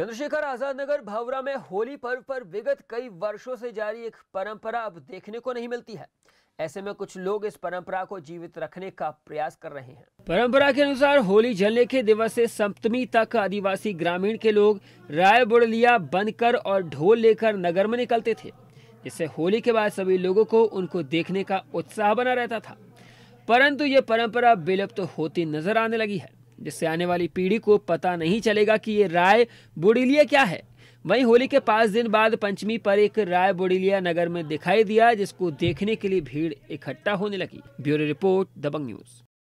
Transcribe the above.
चंद्रशेखर आजाद नगर भावरा में होली पर्व पर विगत कई वर्षों से जारी एक परंपरा अब देखने को नहीं मिलती है ऐसे में कुछ लोग इस परंपरा को जीवित रखने का प्रयास कर रहे हैं परंपरा के अनुसार होली जलने के दिवस से सप्तमी तक आदिवासी ग्रामीण के लोग राय बुड़लिया बनकर और ढोल लेकर नगर में निकलते थे इससे होली के बाद सभी लोगों को उनको देखने का उत्साह बना रहता था परंतु ये परंपरा विलुप्त तो होती नजर आने लगी है जिससे आने वाली पीढ़ी को पता नहीं चलेगा कि ये राय बुड़िलिया क्या है वहीं होली के पांच दिन बाद पंचमी पर एक राय बुड़िलिया नगर में दिखाई दिया जिसको देखने के लिए भीड़ इकट्ठा होने लगी ब्यूरो रिपोर्ट दबंग न्यूज